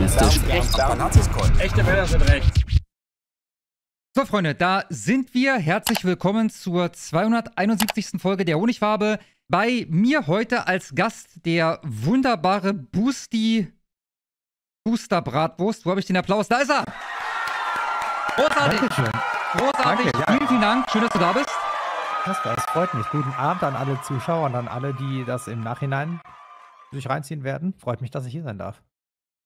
extremistisch. Echte Männer sind recht. So, Freunde, da sind wir. Herzlich willkommen zur 271. Folge der Honigfarbe. Bei mir heute als Gast der wunderbare Boosty Booster Bratwurst. Wo habe ich den Applaus? Da ist er! Großartig! Dankeschön. Großartig! Danke, ja. Vielen, vielen Dank. Schön, dass du da bist. Kasper, das freut mich. Guten Abend an alle Zuschauer und an alle, die das im Nachhinein sich reinziehen werden. Freut mich, dass ich hier sein darf.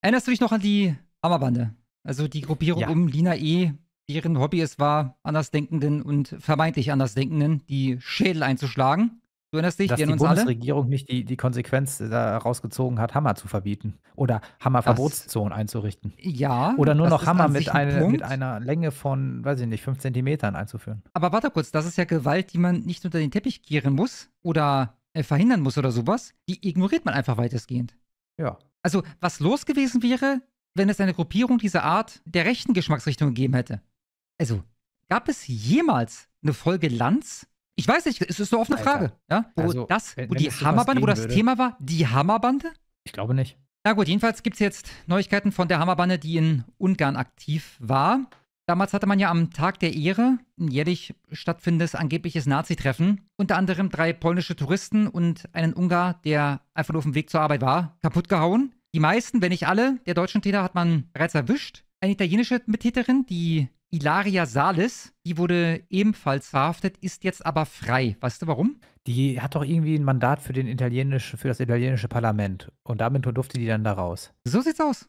Erinnerst du dich noch an die Hammerbande? Also die Gruppierung ja. um Lina E., deren Hobby es war, Andersdenkenden und vermeintlich Andersdenkenden die Schädel einzuschlagen. Du erinnerst dich, dass die Bundesregierung alle? nicht die, die Konsequenz daraus gezogen hat, Hammer zu verbieten oder Hammerverbotszonen einzurichten. Ja. Oder nur noch Hammer mit, eine, mit, einer Länge von, weiß ich nicht, fünf Zentimetern einzuführen. Aber warte kurz, das ist ja Gewalt, die man nicht unter den Teppich kehren muss oder äh, verhindern muss oder sowas. Die ignoriert man einfach weitestgehend. Ja. Also, was los gewesen wäre, wenn es eine Gruppierung dieser Art der rechten Geschmacksrichtung gegeben hätte? Also, gab es jemals eine Folge Lanz? Ich weiß nicht, es ist eine offene Alter. Frage. Ja? Wo also, also, das, wo die Hammerbande, wo das würde. Thema war, die Hammerbande? Ich glaube nicht. Na gut, jedenfalls gibt es jetzt Neuigkeiten von der Hammerbande, die in Ungarn aktiv war. Damals hatte man ja am Tag der Ehre ein jährlich stattfindendes angebliches Nazi-Treffen. Unter anderem drei polnische Touristen und einen Ungar, der einfach nur auf dem Weg zur Arbeit war, kaputt gehauen. Die meisten, wenn nicht alle, der deutschen Täter hat man bereits erwischt. Eine italienische Mittäterin, die Ilaria Salis, die wurde ebenfalls verhaftet, ist jetzt aber frei. Weißt du warum? Die hat doch irgendwie ein Mandat für, den italienisch, für das italienische Parlament. Und damit durfte die dann da raus. So sieht's aus.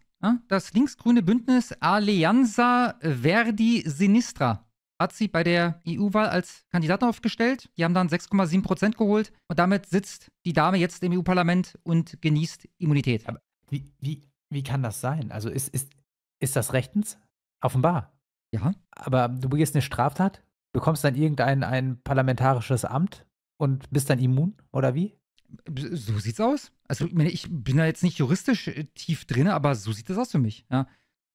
Das linksgrüne Bündnis Alleanza Verdi Sinistra hat sie bei der EU-Wahl als Kandidaten aufgestellt. Die haben dann 6,7 Prozent geholt und damit sitzt die Dame jetzt im EU-Parlament und genießt Immunität. Aber wie, wie, wie kann das sein? Also ist, ist, ist das rechtens? Offenbar. Ja. Aber du begehst eine Straftat, bekommst dann irgendein ein parlamentarisches Amt und bist dann immun oder wie? So sieht's aus. Also, ich, bin da jetzt nicht juristisch äh, tief drin, aber so sieht das aus für mich, ja.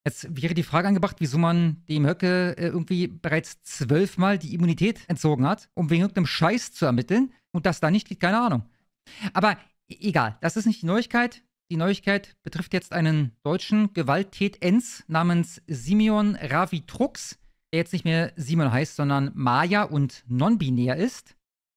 Jetzt wäre die Frage angebracht, wieso man dem Höcke äh, irgendwie bereits zwölfmal die Immunität entzogen hat, um wegen irgendeinem Scheiß zu ermitteln und das da nicht liegt, keine Ahnung. Aber e-, egal, das ist nicht die Neuigkeit. Die Neuigkeit betrifft jetzt einen deutschen Gewalttätens namens Simeon Ravitrux, der jetzt nicht mehr Simon heißt, sondern Maya und non-binär ist.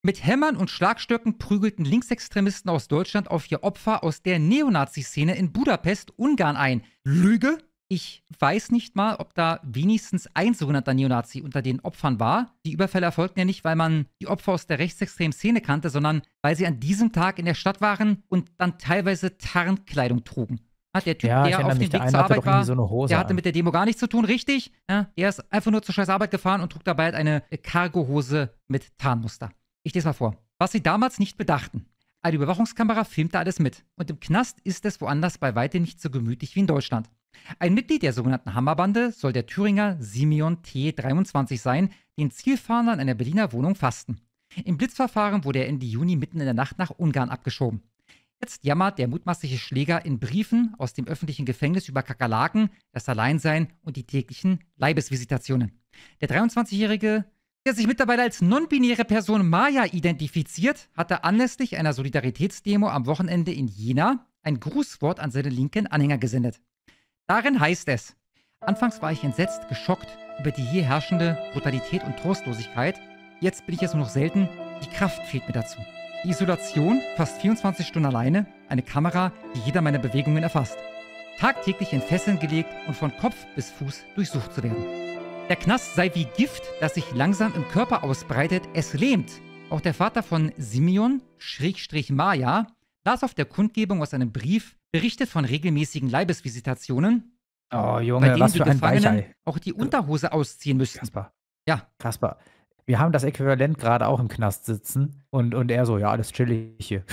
Mit Hämmern und Schlagstöcken prügelten Linksextremisten aus Deutschland auf ihr Opfer aus der Neonazi-Szene in Budapest, Ungarn ein. Lüge? Ich weiß nicht mal, ob da wenigstens ein sogenannter Neonazi unter den Opfern war. Die Überfälle erfolgten ja nicht, weil man die Opfer aus der rechtsextremen Szene kannte, sondern weil sie an diesem Tag in der Stadt waren und dann teilweise Tarnkleidung trugen. Hat der Typ, ja, der auf dem Weg zur Arbeit war, so der hatte an. mit der Demo gar nichts zu tun, richtig? Ja, er ist einfach nur zur scheiß Arbeit gefahren und trug dabei halt eine Cargohose mit Tarnmuster. Ich lese mal vor. Was sie damals nicht bedachten. Eine Überwachungskamera filmte alles mit. Und im Knast ist es woanders bei weitem nicht so gemütlich wie in Deutschland. Ein Mitglied der sogenannten Hammerbande soll der Thüringer Simeon T23 sein, den Zielfahnder in einer Berliner Wohnung fassten. Im Blitzverfahren wurde er Ende Juni mitten in der Nacht nach Ungarn abgeschoben. Jetzt jammert der mutmaßliche Schläger in Briefen aus dem öffentlichen Gefängnis über Kakerlaken, das Alleinsein und die täglichen Leibesvisitationen. Der 23-Jährige der sich mittlerweile als non-binäre Person Maya identifiziert, hatte anlässlich einer Solidaritätsdemo am Wochenende in Jena ein Grußwort an seine linken Anhänger gesendet. Darin heißt es, anfangs war ich entsetzt, geschockt über die hier herrschende Brutalität und Trostlosigkeit. Jetzt bin ich es nur noch selten, die Kraft fehlt mir dazu. Die Isolation, fast 24 Stunden alleine, eine Kamera, die jeder meiner Bewegungen erfasst. Tagtäglich in Fesseln gelegt und von Kopf bis Fuß durchsucht zu werden. Der Knast sei wie Gift, das sich langsam im Körper ausbreitet, es lähmt. Auch der Vater von Simeon, Schrägstrich Maya, las auf der Kundgebung aus einem Brief, berichtet von regelmäßigen Leibesvisitationen, oh, Junge, bei denen die Gefangenen Weichei. auch die Unterhose ausziehen müssen. Kasper. Ja. Kaspar, wir haben das Äquivalent gerade auch im Knast sitzen und, und er so, ja, alles chillig hier.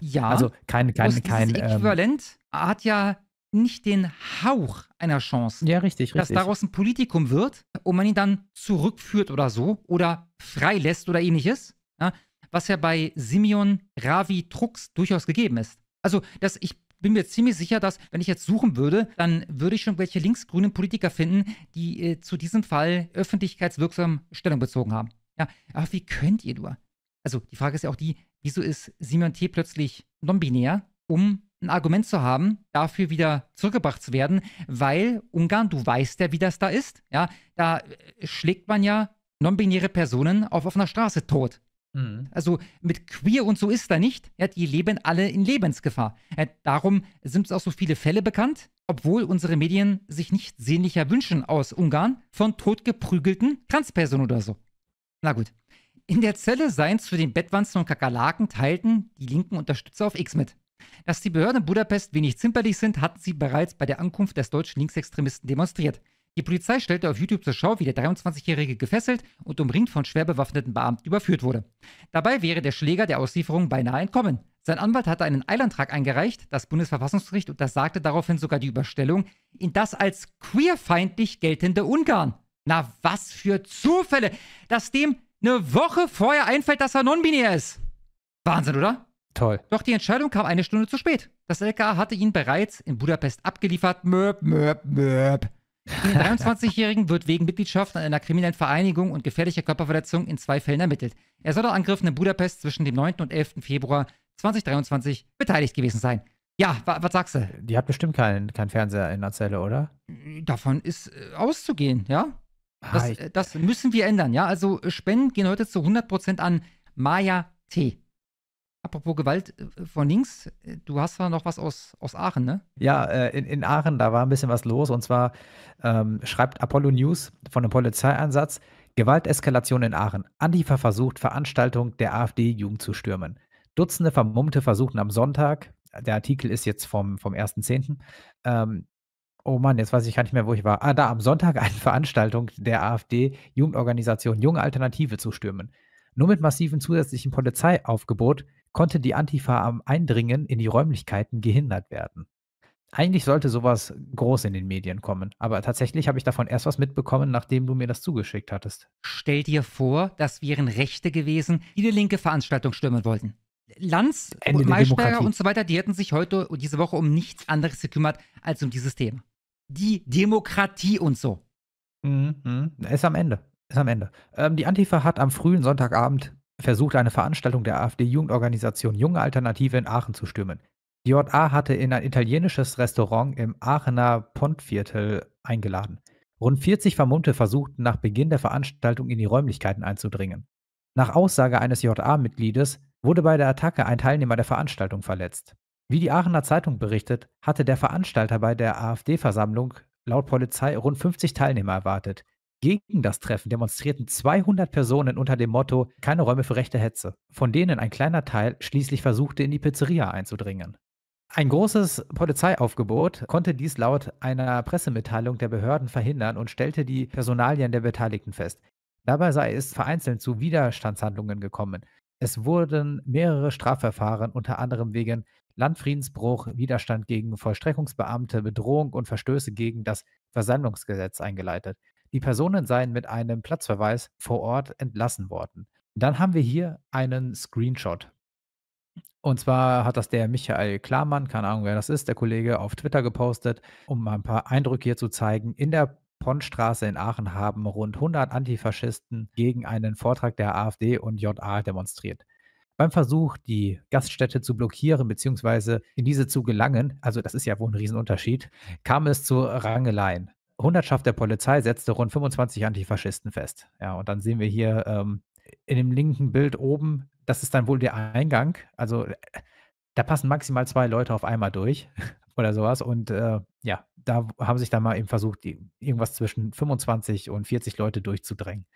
Ja. Also kein, kein, kein. Ähm, Äquivalent ähm, hat ja nicht den Hauch einer Chance. Ja, richtig, dass richtig. daraus ein Politikum wird und man ihn dann zurückführt oder so oder freilässt oder ähnliches. Ja, was ja bei Simeon Ravi Trux durchaus gegeben ist. Also, dass ich bin mir ziemlich sicher, dass, wenn ich jetzt suchen würde, dann würde ich schon welche linksgrünen Politiker finden, die äh, zu diesem Fall öffentlichkeitswirksam Stellung bezogen haben. Ja, aber wie könnt ihr nur? Also, die Frage ist ja auch die, wieso ist Simeon T. plötzlich non-binär, um ein Argument zu haben, dafür wieder zurückgebracht zu werden, weil Ungarn, du weißt ja, wie das da ist, ja, da äh, schlägt man ja non-binäre Personen auf offener Straße tot. Mhm. Also mit queer und so ist da nicht. Ja, die leben alle in Lebensgefahr. Ja, darum sind es auch so viele Fälle bekannt, obwohl unsere Medien sich nicht sehnlicher wünschen aus Ungarn von totgeprügelten Transpersonen oder so. Na gut. In der Zelle Seins zu den Bettwanzen und Kakerlaken teilten die linken Unterstützer auf X mit. Dass die Behörden in Budapest wenig zimperlich sind, hatten sie bereits bei der Ankunft des deutschen Linksextremisten demonstriert. Die Polizei stellte auf YouTube zur Schau, wie der 23-Jährige gefesselt und umringt von schwer bewaffneten Beamten überführt wurde. Dabei wäre der Schläger der Auslieferung beinahe entkommen. Sein Anwalt hatte einen Eilantrag eingereicht, das Bundesverfassungsgericht untersagte daraufhin sogar die Überstellung in das als queerfeindlich geltende Ungarn. Na, was für Zufälle, dass dem eine Woche vorher einfällt, dass er non-binär ist. Wahnsinn, oder? Toll. Doch die Entscheidung kam eine Stunde zu spät. Das LKA hatte ihn bereits in Budapest abgeliefert. Möb, möb, möb. Den 23-Jährigen wird wegen Mitgliedschaft an einer kriminellen Vereinigung und gefährlicher Körperverletzung in zwei Fällen ermittelt. Er soll an Angriffen in Budapest zwischen dem 9. und 11. Februar 2023 beteiligt gewesen sein. Ja, was sagst du? Die hat bestimmt keinen kein Fernseher in der Zelle, oder? Davon ist äh, auszugehen, ja. Das, äh, das müssen wir ändern, ja. Also Spenden gehen heute zu 100% an Maya T. Apropos Gewalt äh, von links, äh, du hast da noch was aus, aus Aachen, ne? Ja, äh, in, in Aachen, da war ein bisschen was los. Und zwar ähm, schreibt Apollo News von einem Polizeieinsatz, Gewalteskalation in Aachen. Antifa versucht, Veranstaltung der AfD-Jugend zu stürmen. Dutzende Vermummte versuchten am Sonntag, der Artikel ist jetzt vom, vom 1.10., ähm, oh Mann, jetzt weiß ich gar nicht mehr, wo ich war. Ah, da am Sonntag eine Veranstaltung der AfD-Jugendorganisation Junge Alternative zu stürmen. Nur mit massiven zusätzlichen Polizeiaufgebot konnte die Antifa am Eindringen in die Räumlichkeiten gehindert werden. Eigentlich sollte sowas groß in den Medien kommen, aber tatsächlich habe ich davon erst was mitbekommen, nachdem du mir das zugeschickt hattest. Stell dir vor, das wären Rechte gewesen, die die linke Veranstaltung stürmen wollten. Lanz, Ende Maischberger und so weiter, die hätten sich heute und diese Woche um nichts anderes gekümmert als um dieses Thema. Die Demokratie und so. Mhm. mhm. Ist am Ende. Ist am Ende. Ähm, die Antifa hat am frühen Sonntagabend versuchte, eine Veranstaltung der AfD-Jugendorganisation Junge Alternative in Aachen zu stürmen. Die JA hatte in ein italienisches Restaurant im Aachener Pontviertel eingeladen. Rund 40 Vermummte versuchten nach Beginn der Veranstaltung in die Räumlichkeiten einzudringen. Nach Aussage eines JA-Mitgliedes wurde bei der Attacke ein Teilnehmer der Veranstaltung verletzt. Wie die Aachener Zeitung berichtet, hatte der Veranstalter bei der AfD-Versammlung laut Polizei rund 50 Teilnehmer erwartet. Gegen das Treffen demonstrierten 200 Personen unter dem Motto Keine Räume für rechte Hetze, von denen ein kleiner Teil schließlich versuchte, in die Pizzeria einzudringen. Ein großes Polizeiaufgebot konnte dies laut einer Pressemitteilung der Behörden verhindern und stellte die Personalien der Beteiligten fest. Dabei sei es vereinzelt zu Widerstandshandlungen gekommen. Es wurden mehrere Strafverfahren unter anderem wegen Landfriedensbruch, Widerstand gegen Vollstreckungsbeamte, Bedrohung und Verstöße gegen das Versammlungsgesetz eingeleitet. Die Personen seien mit einem Platzverweis vor Ort entlassen worden. Dann haben wir hier einen Screenshot. Und zwar hat das der Michael Klarmann, keine Ahnung wer das ist, der Kollege auf Twitter gepostet, um mal ein paar Eindrücke hier zu zeigen. In der Pontstraße in Aachen haben rund 100 Antifaschisten gegen einen Vortrag der AfD und JA demonstriert. Beim Versuch, die Gaststätte zu blockieren bzw. in diese zu gelangen, also das ist ja wohl ein Riesenunterschied, kam es zu Rangeleien. Hundertschaft der Polizei setzte rund 25 Antifaschisten fest. Ja, und dann sehen wir hier ähm, in dem linken Bild oben, das ist dann wohl der Eingang. Also äh, da passen maximal zwei Leute auf einmal durch oder sowas. Und äh, ja, da haben sich dann mal eben versucht, die, irgendwas zwischen 25 und 40 Leute durchzudrängen.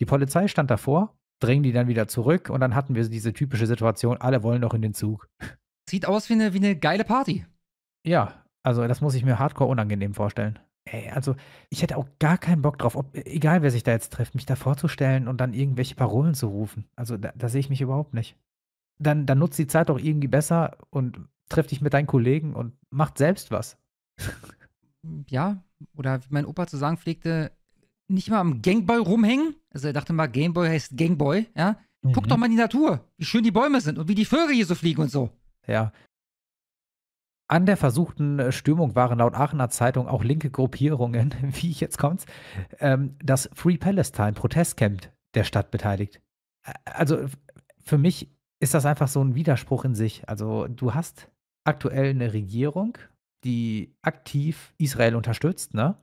Die Polizei stand davor, drängen die dann wieder zurück und dann hatten wir diese typische Situation, alle wollen doch in den Zug. Sieht aus wie eine, wie eine geile Party. Ja, also das muss ich mir hardcore unangenehm vorstellen ey, also ich hätte auch gar keinen Bock drauf, ob, egal wer sich da jetzt trifft, mich da vorzustellen und dann irgendwelche Parolen zu rufen. Also da, da sehe ich mich überhaupt nicht. Dann, dann nutzt die Zeit doch irgendwie besser und trifft dich mit deinen Kollegen und macht selbst was. Ja, oder wie mein Opa zu sagen pflegte, nicht mal am Gangboy rumhängen. Also er dachte mal, Gameboy heißt Gangboy, ja. Mhm. Guck doch mhm. mal in die Natur, wie schön die Bäume sind und wie die Vögel hier so fliegen und so. Ja, an der versuchten äh, Stürmung waren laut Aachener Zeitung auch linke Gruppierungen, wie ich jetzt kommt's, ähm, das Free Palestine Protestcamp der Stadt beteiligt. Also für mich ist das einfach so ein Widerspruch in sich. Also du hast aktuell eine Regierung, die aktiv Israel unterstützt, ne?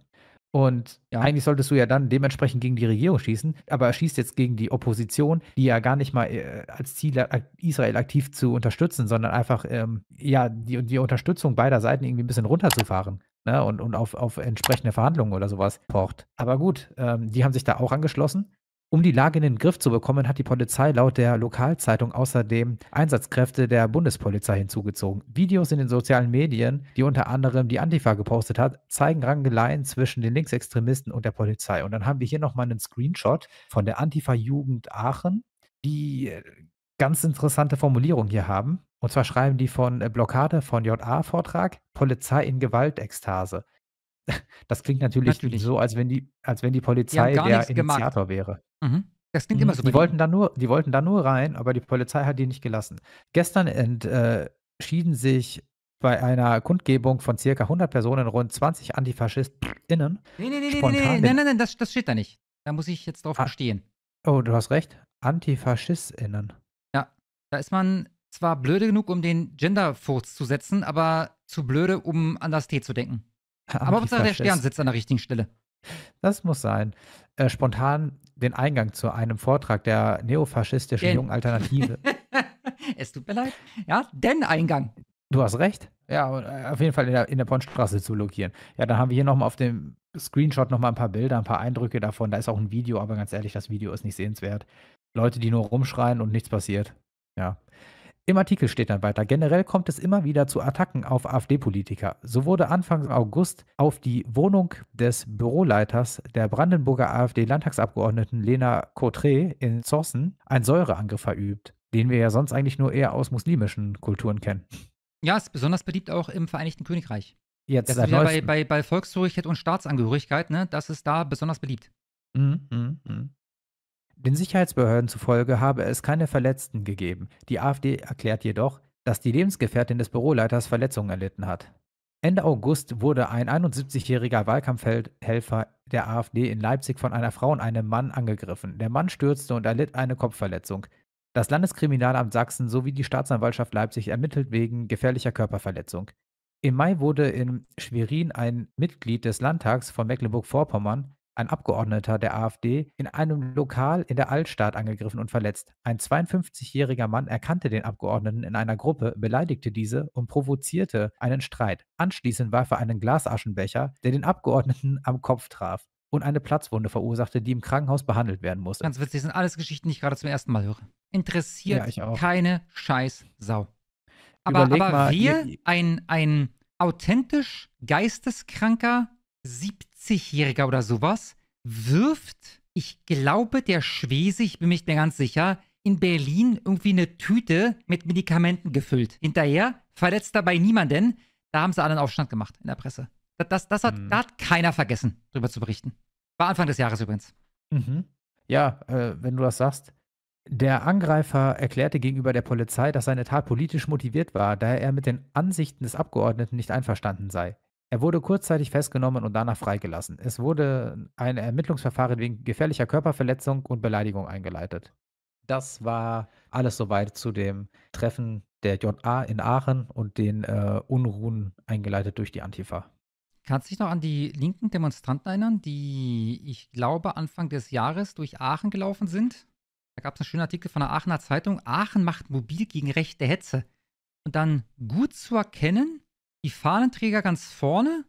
Und ja. eigentlich solltest du ja dann dementsprechend gegen die Regierung schießen, aber er schießt jetzt gegen die Opposition, die ja gar nicht mal äh, als Ziel hat, äh, Israel aktiv zu unterstützen, sondern einfach ähm, ja die, die Unterstützung beider Seiten irgendwie ein bisschen runterzufahren. Ne, und, und auf, auf entsprechende Verhandlungen oder sowas pocht. Aber gut, ähm, die haben sich da auch angeschlossen. Um die Lage in den Griff zu bekommen, hat die Polizei laut der Lokalzeitung außerdem Einsatzkräfte der Bundespolizei hinzugezogen. Videos in den sozialen Medien, die unter anderem die Antifa gepostet hat, zeigen Rangeleien zwischen den Linksextremisten und der Polizei. Und dann haben wir hier nochmal einen Screenshot von der Antifa-Jugend Aachen, die äh, ganz interessante Formulierung hier haben. Und zwar schreiben die von äh, Blockade von JA-Vortrag, Polizei in Gewaltextase. Das klingt natürlich, natürlich, so, als wenn die, als wenn die Polizei die der Initiator gemacht. wäre. Mhm. Das klingt mhm. immer so. Die wollten, da nur, die wollten da nur rein, aber die Polizei hat die nicht gelassen. Gestern entschieden äh, sich bei einer Kundgebung von circa 100 Personen rund 20 AntifaschistInnen. Nee, nee, nee, nee, nee, nein, nein, nein, das, das steht da nicht. Da muss ich jetzt drauf ah, bestehen. Oh, du hast recht. AntifaschistInnen. Ja, da ist man zwar blöde genug, um den Genderfurz zu setzen, aber zu blöde, um an das T zu denken. Aber Hauptsache der Stern sitzt an der richtigen Stelle. Das muss sein. Äh, spontan den Eingang zu einem Vortrag der neofaschistischen den. Jungen Alternative. es tut mir leid. Ja, den Eingang. Du hast recht. Ja, äh, auf jeden Fall in der, in der Pontstraße zu blockieren. Ja, dann haben wir hier nochmal auf dem Screenshot nochmal ein paar Bilder, ein paar Eindrücke davon. Da ist auch ein Video, aber ganz ehrlich, das Video ist nicht sehenswert. Leute, die nur rumschreien und nichts passiert. Ja. Im Artikel steht dann weiter, generell kommt es immer wieder zu Attacken auf AfD-Politiker. So wurde Anfang August auf die Wohnung des Büroleiters der Brandenburger AfD-Landtagsabgeordneten Lena Cotré in Zossen ein Säureangriff verübt, den wir ja sonst eigentlich nur eher aus muslimischen Kulturen kennen. Ja, ist besonders beliebt auch im Vereinigten Königreich. Jetzt das ist wieder bei, bei, bei Volkszugehörigkeit und Staatsangehörigkeit, ne? das ist da besonders beliebt. Mm, mm, mm. Den Sicherheitsbehörden zufolge habe es keine Verletzten gegeben. Die AfD erklärt jedoch, dass die Lebensgefährtin des Büroleiters Verletzungen erlitten hat. Ende August wurde ein 71-jähriger Wahlkampfhelfer der AfD in Leipzig von einer Frau und einem Mann angegriffen. Der Mann stürzte und erlitt eine Kopfverletzung. Das Landeskriminalamt Sachsen sowie die Staatsanwaltschaft Leipzig ermittelt wegen gefährlicher Körperverletzung. Im Mai wurde in Schwerin ein Mitglied des Landtags von Mecklenburg-Vorpommern ein Abgeordneter der AfD, in einem Lokal in der Altstadt angegriffen und verletzt. Ein 52-jähriger Mann erkannte den Abgeordneten in einer Gruppe, beleidigte diese und provozierte einen Streit. Anschließend warf er einen Glasaschenbecher, der den Abgeordneten am Kopf traf und eine Platzwunde verursachte, die im Krankenhaus behandelt werden musste. Ganz witzig, das sind alles Geschichten, die ich gerade zum ersten Mal höre. Interessiert ja, keine Scheißsau. Aber, aber mal, wir, ein, ein authentisch geisteskranker 17- 80-Jähriger oder sowas wirft, ich glaube, der Schwese, ich bin mir ganz sicher, in Berlin irgendwie eine Tüte mit Medikamenten gefüllt. Hinterher verletzt dabei niemanden. Da haben sie alle einen Aufstand gemacht in der Presse. Das, das, das hat, mhm. Da hat keiner vergessen, darüber zu berichten. War Anfang des Jahres übrigens. Mhm. Ja, äh, wenn du das sagst. Der Angreifer erklärte gegenüber der Polizei, dass seine Tat politisch motiviert war, da er mit den Ansichten des Abgeordneten nicht einverstanden sei. Er wurde kurzzeitig festgenommen und danach freigelassen. Es wurde ein Ermittlungsverfahren wegen gefährlicher Körperverletzung und Beleidigung eingeleitet. Das war alles soweit zu dem Treffen der JA in Aachen und den äh, Unruhen eingeleitet durch die Antifa. Kannst du dich noch an die linken Demonstranten erinnern, die, ich glaube, Anfang des Jahres durch Aachen gelaufen sind? Da gab es einen schönen Artikel von der Aachener Zeitung. Aachen macht mobil gegen rechte Hetze. Und dann gut zu erkennen, die Fahnenträger ganz vorne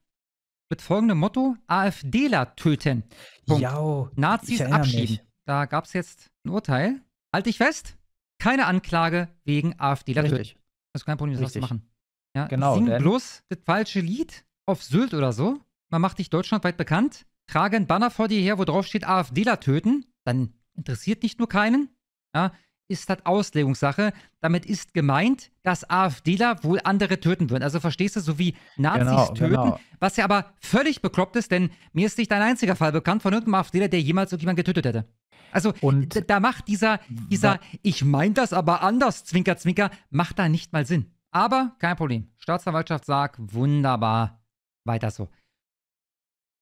mit folgendem Motto: AfDler töten. Jau, oh, Nazis abschieben. Mich. Da gab es jetzt ein Urteil. Halte dich fest: keine Anklage wegen AfDler Richtig. töten. Das ist kein Problem, das zu machen. Ja, genau, sing denn... bloß das falsche Lied auf Sylt oder so. Man macht dich deutschlandweit bekannt. Trage ein Banner vor dir her, wo drauf steht AfDler töten. Dann interessiert nicht nur keinen. Ja, ist das halt Auslegungssache. Damit ist gemeint, dass AfDler wohl andere töten würden. Also verstehst du, so wie Nazis genau, töten, genau. was ja aber völlig bekloppt ist, denn mir ist nicht dein einziger Fall bekannt von irgendeinem AfDler, der jemals irgendjemand getötet hätte. Also und da macht dieser, dieser, ich meine das aber anders, Zwinker, Zwinker, macht da nicht mal Sinn. Aber kein Problem. Staatsanwaltschaft sagt, wunderbar, weiter so.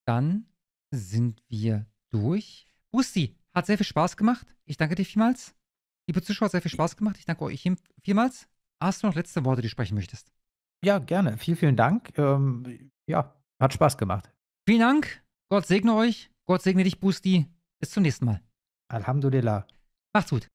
Dann sind wir durch. Busti, hat sehr viel Spaß gemacht. Ich danke dir vielmals. Liebe Zuschauer, sehr viel Spaß gemacht. Ich danke euch vielmals. Hast du noch letzte Worte, die du sprechen möchtest? Ja, gerne. Vielen, vielen Dank. Ähm, ja, hat Spaß gemacht. Vielen Dank. Gott segne euch. Gott segne dich, Busti. Bis zum nächsten Mal. Alhamdulillah. Macht's gut.